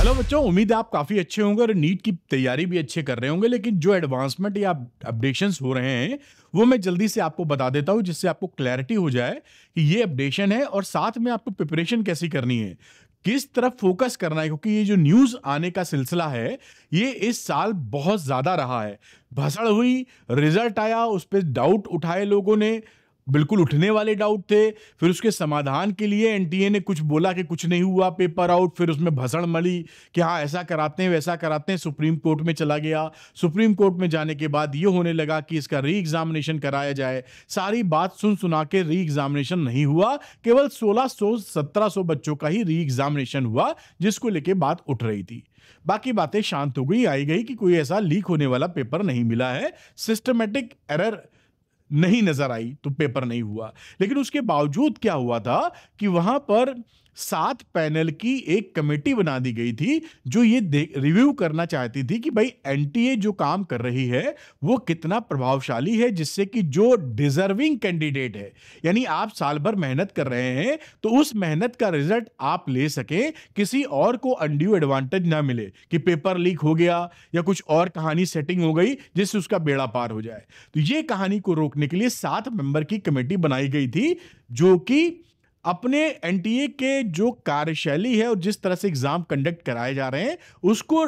Hello बच्चों उम्मीद है आप काफ़ी अच्छे होंगे और नीट की तैयारी भी अच्छे कर रहे होंगे लेकिन जो एडवांसमेंट या अपडेशंस हो रहे हैं वो मैं जल्दी से आपको बता देता हूँ जिससे आपको क्लैरिटी हो जाए कि ये अपडेशन है और साथ में आपको प्रिपरेशन कैसी करनी है किस तरफ फोकस करना है क्योंकि ये जो न्यूज़ आने का सिलसिला है ये इस साल बहुत ज़्यादा रहा है भसड़ हुई रिजल्ट आया उस पर डाउट उठाए लोगों ने बिल्कुल उठने वाले डाउट थे फिर उसके समाधान के लिए एनटीए ने कुछ बोला कि कुछ नहीं हुआ पेपर आउट फिर उसमें भसड़ मली कि हाँ ऐसा कराते हैं वैसा कराते हैं सुप्रीम कोर्ट में चला गया सुप्रीम कोर्ट में जाने के बाद ये होने लगा कि इसका री एग्जामिनेशन कराया जाए सारी बात सुन सुना के री एग्जामिनेशन नहीं हुआ केवल सोलह सौ सत्रह सौ बच्चों का ही री एग्जामिनेशन हुआ जिसको लेके बात उठ रही थी बाकी बातें शांत हो गई आई गई कि कोई ऐसा लीक होने वाला पेपर नहीं मिला है सिस्टमेटिक एरर नहीं नजर आई तो पेपर नहीं हुआ लेकिन उसके बावजूद क्या हुआ था कि वहां पर सात पैनल की एक कमेटी बना दी गई थी जो ये रिव्यू करना चाहती थी कि भाई एनटीए जो काम कर रही है वो कितना प्रभावशाली है जिससे कि जो डिजर्विंग कैंडिडेट है यानी आप साल भर मेहनत कर रहे हैं तो उस मेहनत का रिजल्ट आप ले सकें किसी और को अनड्यू एडवांटेज ना मिले कि पेपर लीक हो गया या कुछ और कहानी सेटिंग हो गई जिससे उसका बेड़ा पार हो जाए तो ये कहानी को रोकने के लिए सात मेंबर की कमेटी बनाई गई थी जो कि अपने एनटीए के जो कार्यशैली है और जिस तरह से एग्जाम कंडक्ट कराए जा रहे हैं उसको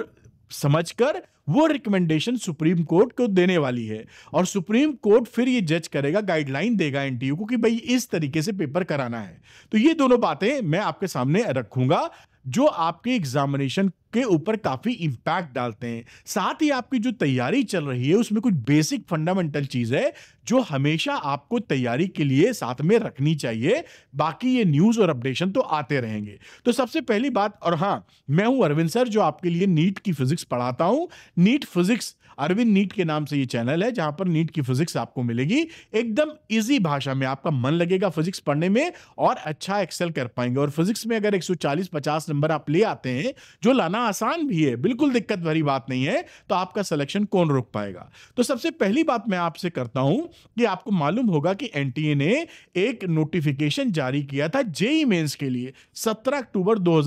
समझकर वो रिकमेंडेशन सुप्रीम कोर्ट को देने वाली है और सुप्रीम कोर्ट फिर ये जज करेगा गाइडलाइन देगा एनटीयू को कि भाई इस तरीके से पेपर कराना है तो ये दोनों बातें मैं आपके सामने रखूंगा जो आपके एग्जामिनेशन के ऊपर काफ़ी इम्पैक्ट डालते हैं साथ ही आपकी जो तैयारी चल रही है उसमें कुछ बेसिक फंडामेंटल चीज़ है जो हमेशा आपको तैयारी के लिए साथ में रखनी चाहिए बाकी ये न्यूज़ और अपडेशन तो आते रहेंगे तो सबसे पहली बात और हाँ मैं हूँ अरविंद सर जो आपके लिए नीट की फिजिक्स पढ़ाता हूँ नीट फिजिक्स अरविंद नीट के नाम से ये चैनल है जहां पर नीट की फिजिक्स आपको मिलेगी एकदम इजी भाषा में आपका मन लगेगा फिजिक्स पढ़ने में और अच्छा एक्सेल कर पाएंगे और फिजिक्स में अगर 140 50 नंबर आप ले आते हैं जो लाना आसान भी है बिल्कुल दिक्कत भरी बात नहीं है तो आपका सिलेक्शन कौन रोक पाएगा तो सबसे पहली बात मैं आपसे करता हूं कि आपको मालूम होगा कि एन ने एक नोटिफिकेशन जारी किया था जेई मेन्स के लिए सत्रह अक्टूबर दो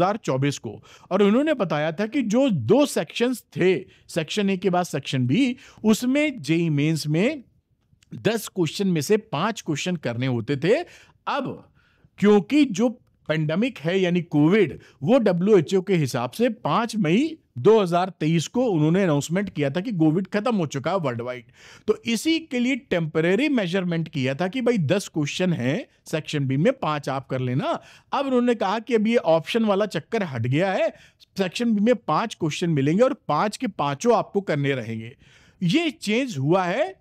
को और उन्होंने बताया था कि जो दो सेक्शंस थे सेक्शन ए के बाद सेक्शन क्वेश्चन भी उसमें जेई मेंस में दस क्वेश्चन में से पांच क्वेश्चन करने होते थे अब क्योंकि जो पेंडेमिक है यानी कोविड वो डब्ल्यू के हिसाब से पांच मई 2023 को उन्होंने अनाउंसमेंट किया था कि कोविड खत्म हो चुका है वर्ल्ड वाइड तो इसी के लिए टेम्परेरी मेजरमेंट किया था कि भाई 10 क्वेश्चन है सेक्शन बी में पांच आप कर लेना अब उन्होंने कहा कि अब ये ऑप्शन वाला चक्कर हट गया है सेक्शन बी में पांच क्वेश्चन मिलेंगे और पांच के पांचों आपको करने रहेंगे ये चेंज हुआ है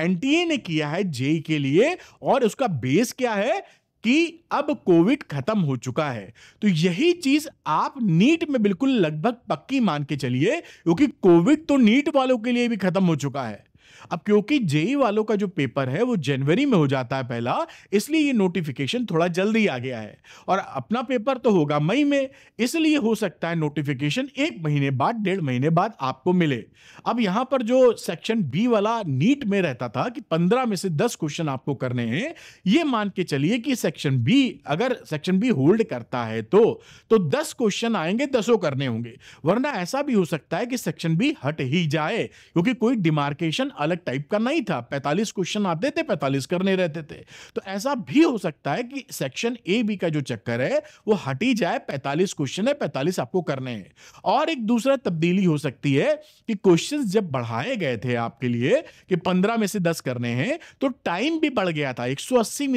एनटीए ने किया है जेई e के लिए और उसका बेस क्या है कि अब कोविड खत्म हो चुका है तो यही चीज आप नीट में बिल्कुल लगभग पक्की मान के चलिए क्योंकि कोविड तो नीट वालों के लिए भी खत्म हो चुका है अब क्योंकि जेई वालों का जो पेपर है वो जनवरी में हो जाता है पहला इसलिए ये नोटिफिकेशन थोड़ा जल्दी आ गया है और अपना पेपर तो होगा मई में इसलिए हो सकता है नोटिफिकेशन एक महीने बाद डेढ़ महीने बाद आपको मिले अब यहां पर जो सेक्शन बी वाला नीट में रहता था कि पंद्रह में से दस क्वेश्चन आपको करने हैं ये मान के चलिए कि सेक्शन बी अगर सेक्शन बी होल्ड करता है तो तो दस क्वेश्चन आएंगे दसों करने होंगे वरना ऐसा भी हो सकता है कि सेक्शन बी हट ही जाए क्योंकि कोई डिमार्केशन अलग अलग टाइप का नहीं था 45 क्वेश्चन आते थे 45 करने रहते थे तो ऐसा भी हो सकता है कि सेक्शन ए बी का जो चक्कर है वो हटी जाए 45 क्वेश्चन है पैंतालीस आपको करने हैं और एक दूसरा तब्दीली हो सकती है कि क्वेश्चन जब बढ़ाए गए थे आपके लिए कि पंद्रह में से दस करने हैं तो टाइम भी बढ़ गया था एक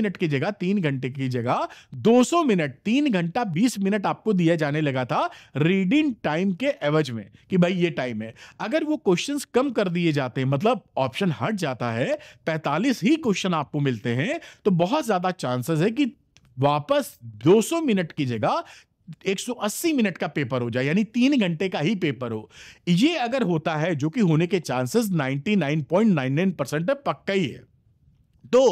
मिनट की जगह तीन घंटे की जगह दो मिनट तीन घंटा बीस मिनट आपको दिया जाने लगा था रीडिंग टाइम के एवज में कि भाई ये टाइम है अगर वो क्वेश्चंस कम कर दिए जाते मतलब ऑप्शन हट जाता है पैंतालीस ही क्वेश्चन आपको मिलते हैं तो बहुत ज्यादा चांसेस है कि वापस 200 मिनट की जगह 180 मिनट का पेपर हो जाए यानी तीन घंटे का ही पेपर हो ये अगर होता है जो कि होने के चांसेस 99.99 परसेंट पक्का ही है तो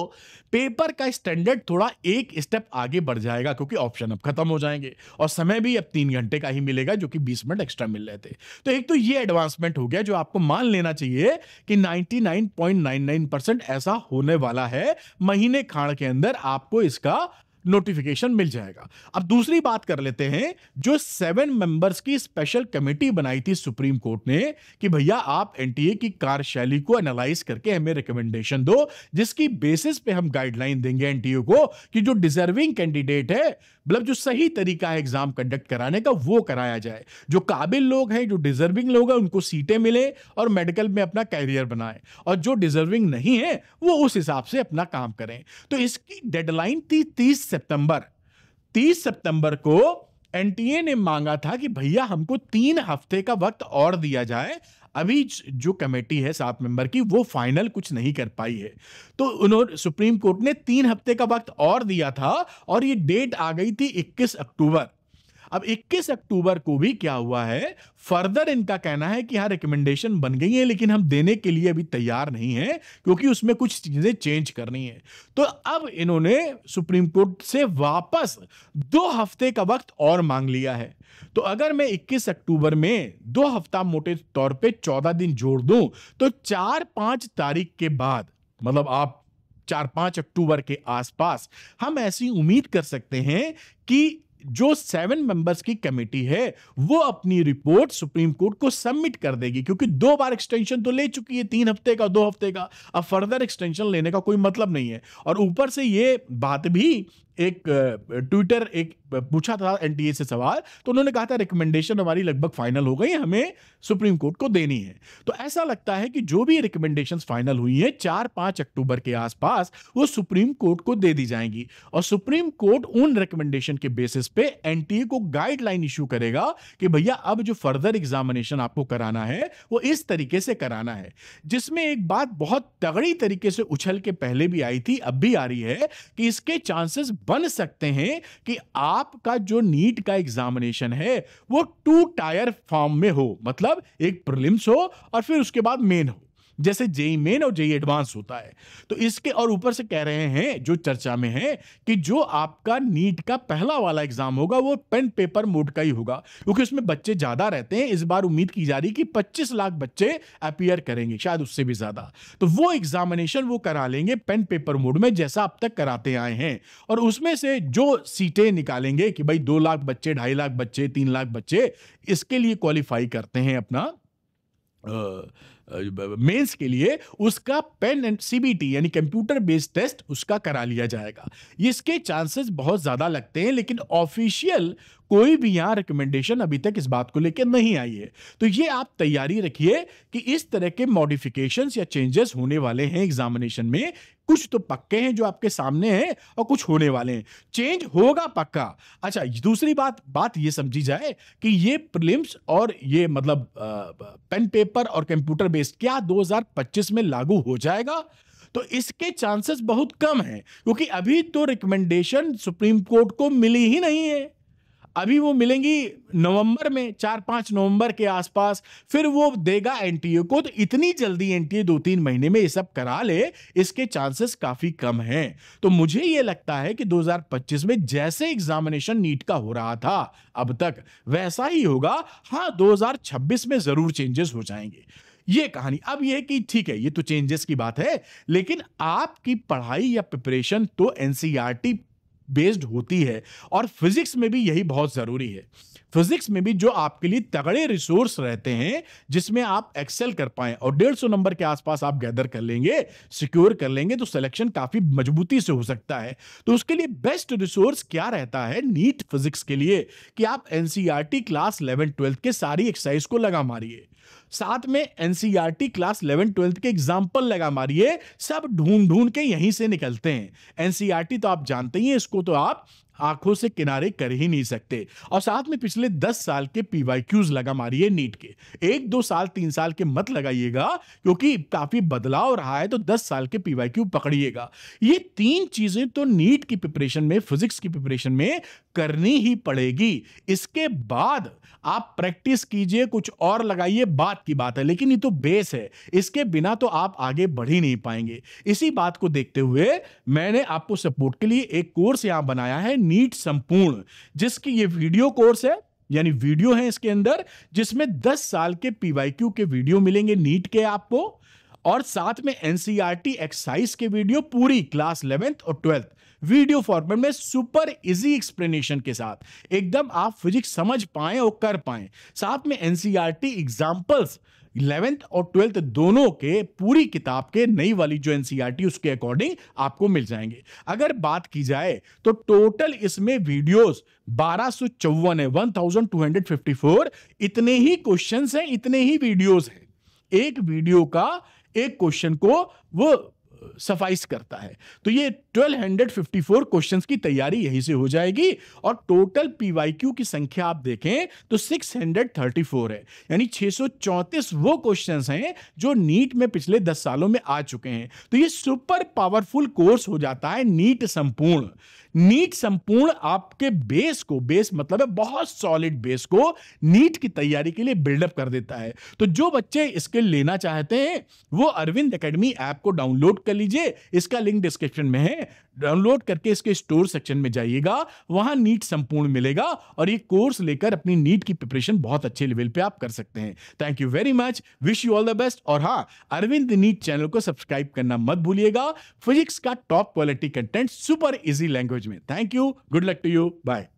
पेपर का स्टैंडर्ड थोड़ा एक स्टेप आगे बढ़ जाएगा क्योंकि ऑप्शन अब खत्म हो जाएंगे और समय भी अब तीन घंटे का ही मिलेगा जो कि बीस मिनट एक्स्ट्रा मिल रहे थे तो एक तो ये एडवांसमेंट हो गया जो आपको मान लेना चाहिए कि 99.99 परसेंट ऐसा होने वाला है महीने खाण के अंदर आपको इसका नोटिफिकेशन मिल जाएगा अब दूसरी बात कर लेते हैं जो सेवन मेंबर्स की स्पेशल कमेटी बनाई थी सुप्रीम कोर्ट ने कि भैया आप एनटीए की कार्यशैली को एनालाइज करके हमें रिकमेंडेशन दो जिसकी बेसिस पे हम गाइडलाइन देंगे एनटीए को कि जो डिजर्विंग कैंडिडेट है मतलब जो सही तरीका है एग्जाम कंडक्ट कराने का वो कराया जाए जो काबिल लोग हैं जो डिजर्विंग लोग हैं उनको सीटें मिले और मेडिकल में अपना कैरियर बनाएं और जो डिजर्विंग नहीं है वो उस हिसाब से अपना काम करें तो इसकी डेडलाइन थी तीस सितंबर तीस सितंबर को एनटीए ने मांगा था कि भैया हमको तीन हफ्ते का वक्त और दिया जाए अभी जो कमेटी है सात मेंबर की वो फाइनल कुछ नहीं कर पाई है तो उन्होंने सुप्रीम कोर्ट ने तीन हफ्ते का वक्त और दिया था और ये डेट आ गई थी 21 अक्टूबर अब 21 अक्टूबर को भी क्या हुआ है फर्दर इनका कहना है कि हाँ रिकमेंडेशन बन गई है लेकिन हम देने के लिए अभी तैयार नहीं है क्योंकि उसमें कुछ चीजें चेंज करनी है तो अब इन्होंने सुप्रीम कोर्ट से वापस दो हफ्ते का वक्त और मांग लिया है तो अगर मैं 21 अक्टूबर में दो हफ्ता मोटे तौर पे 14 दिन जोड़ दूं तो चार पांच तारीख के बाद मतलब आप चार पांच अक्टूबर के आसपास हम ऐसी उम्मीद कर सकते हैं कि जो सेवन मेंबर्स की कमेटी है वो अपनी रिपोर्ट सुप्रीम कोर्ट को सबमिट कर देगी क्योंकि दो बार एक्सटेंशन तो ले चुकी है तीन हफ्ते का दो हफ्ते का अब फर्दर एक्सटेंशन लेने का कोई मतलब नहीं है और ऊपर से ये बात भी एक ट्विटर एक पूछा था एनटीए से सवाल तो उन्होंने कहा था रिकमेंडेशन हमारी लगभग फाइनल हो गई हमें सुप्रीम कोर्ट को देनी है तो ऐसा लगता है कि जो भी रिकमेंडेशन फाइनल हुई हैं चार पाँच अक्टूबर के आसपास वो सुप्रीम कोर्ट को दे दी जाएंगी और सुप्रीम कोर्ट उन रिकमेंडेशन के बेसिस पे एनटीए को गाइडलाइन इशू करेगा कि भैया अब जो फर्दर एग्जामिनेशन आपको कराना है वो इस तरीके से कराना है जिसमें एक बात बहुत तगड़ी तरीके से उछल के पहले भी आई थी अब भी आ रही है कि इसके चांसेस बन सकते हैं कि आपका जो नीट का एग्जामिनेशन है वो टू टायर फॉर्म में हो मतलब एक प्रिलिम्स हो और फिर उसके बाद मेन हो जैसे जेई मेन और जेई एडवांस होता है तो इसके और ऊपर से कह रहे हैं जो चर्चा में है कि जो आपका नीट का पहला वाला एग्जाम होगा वो पेन पेपर मोड का ही होगा क्योंकि उसमें बच्चे ज्यादा रहते हैं इस बार उम्मीद की जा रही कि 25 लाख बच्चे अपियर करेंगे शायद उससे भी ज्यादा तो वो एग्जामिनेशन वो करा लेंगे पेन पेपर मोड में जैसा अब तक कराते आए हैं और उसमें से जो सीटें निकालेंगे कि भाई दो लाख बच्चे ढाई लाख बच्चे तीन लाख बच्चे इसके लिए क्वालिफाई करते हैं अपना आ, मेंस के लिए उसका पेन एंड सीबीटी यानी कंप्यूटर बेस्ड टेस्ट उसका करा लिया जाएगा इसके चांसेस बहुत ज़्यादा लगते हैं लेकिन ऑफिशियल कोई भी यहाँ रिकमेंडेशन अभी तक इस बात को लेकर नहीं आई है तो ये आप तैयारी रखिए कि इस तरह के मॉडिफिकेशन या चेंजेस होने वाले हैं एग्जामिनेशन में कुछ तो पक्के हैं जो आपके सामने हैं और कुछ होने वाले हैं चेंज होगा पक्का अच्छा दूसरी बात बात ये समझी जाए कि ये प्रिलिम्स और ये मतलब पेन पेपर और कंप्यूटर बेस्ड क्या 2025 में लागू हो जाएगा तो इसके चांसेस बहुत कम हैं क्योंकि अभी तो रिकमेंडेशन सुप्रीम कोर्ट को मिली ही नहीं है अभी वो मिलेंगी नवंबर में चार पाँच नवंबर के आसपास फिर वो देगा एनटीए को तो इतनी जल्दी एनटीए दो तीन महीने में ये सब करा ले इसके चांसेस काफ़ी कम हैं तो मुझे ये लगता है कि 2025 में जैसे एग्जामिनेशन नीट का हो रहा था अब तक वैसा ही होगा हाँ 2026 में ज़रूर चेंजेस हो जाएंगे ये कहानी अब ये कि ठीक है ये तो चेंजेस की बात है लेकिन आपकी पढ़ाई या प्रिपरेशन तो एनसीईआरटी बेस्ड होती है और फिजिक्स में भी यही बहुत ज़रूरी है फिजिक्स में भी जो आपके लिए तगड़े रिसोर्स रहते हैं जिसमें आप एक्सेल कर पाए और डेढ़ सौ नंबर के आसपास आप गैदर कर लेंगे सिक्योर कर लेंगे तो सिलेक्शन काफी मजबूती से हो सकता है तो उसके लिए बेस्ट रिसोर्स क्या रहता है नीट फिजिक्स के लिए कि आप NCERT e class eleven twelfth के सारी एक्सरसाइज को लगा मारिए साथ में NCERT e class eleven twelfth के एग्जाम्पल लगा मारिए सब ढूंढ ढूंढ के यहीं से निकलते हैं एनसीईआरटी e तो आप जानते ही हैं इसको तो आप आंखों से किनारे कर ही नहीं सकते और साथ में पिछले दस साल के पीवाईक्यूज लगा मारिए नीट के एक दो साल तीन साल के मत लगाइएगा क्योंकि काफी बदलाव रहा है तो दस साल के पीवाईक्यू पकड़िएगा ये तीन चीजें तो नीट की प्रिपरेशन में फिजिक्स की प्रिपरेशन में करनी ही पड़ेगी इसके बाद आप प्रैक्टिस कीजिए कुछ और लगाइए बात की बात है लेकिन ये तो बेस है इसके बिना तो आप आगे बढ़ ही नहीं पाएंगे इसी बात को देखते हुए मैंने आपको सपोर्ट के लिए एक कोर्स यहां बनाया है नीट संपूर्ण जिसकी ये वीडियो कोर्स है यानी वीडियो है इसके अंदर जिसमें 10 साल के पीवाईक्यू के वीडियो मिलेंगे नीट के आपको और साथ में एनसीईआरटी एक्सरसाइज के वीडियो पूरी क्लास इलेवेंथ और ट्वेल्थ वीडियो फॉर्मेट में सुपर इजी एक्सप्लेनेशन के साथ एकदम आप फिजिक्स समझ पाए और कर पाए साथ में एनसीईआरटी एग्जाम्पल्स इलेवेंथ और ट्वेल्थ दोनों के पूरी किताब के नई वाली जो एनसीईआरटी e उसके अकॉर्डिंग आपको मिल जाएंगे अगर बात की जाए तो टोटल इसमें वीडियोस बारह सौ चौवन है one thousand two hundred fifty four इतने ही क्वेश्चन हैं इतने ही वीडियोज हैं एक वीडियो का एक क्वेश्चन को वो सफाइस करता है तो ये 1254 क्वेश्चंस की तैयारी यहीं से हो जाएगी और टोटल पीवाईक्यू की संख्या आप देखें तो 634 है यानी 634 वो क्वेश्चंस हैं जो नीट में पिछले 10 सालों में आ चुके हैं तो ये सुपर पावरफुल कोर्स हो जाता है नीट संपूर्ण नीट संपूर्ण आपके बेस को बेस मतलब है बहुत सॉलिड बेस को नीट की तैयारी के लिए बिल्डअप कर देता है तो जो बच्चे स्किल लेना चाहते हैं वो अरविंद एकेडमी ऐप को डाउनलोड कर लीजिए इसका लिंक डिस्क्रिप्शन में है डाउनलोड करके इसके स्टोर सेक्शन में जाइएगा वहां नीट संपूर्ण मिलेगा और ये कोर्स लेकर अपनी नीट की प्रिपरेशन बहुत अच्छे लेवल पे आप कर सकते हैं thank you very much wish you all the best और हाँ अरविंद नीट चैनल को सब्सक्राइब करना मत भूलिएगा फिजिक्स का top quality content super easy language me. Thank you. Good luck to you. Bye.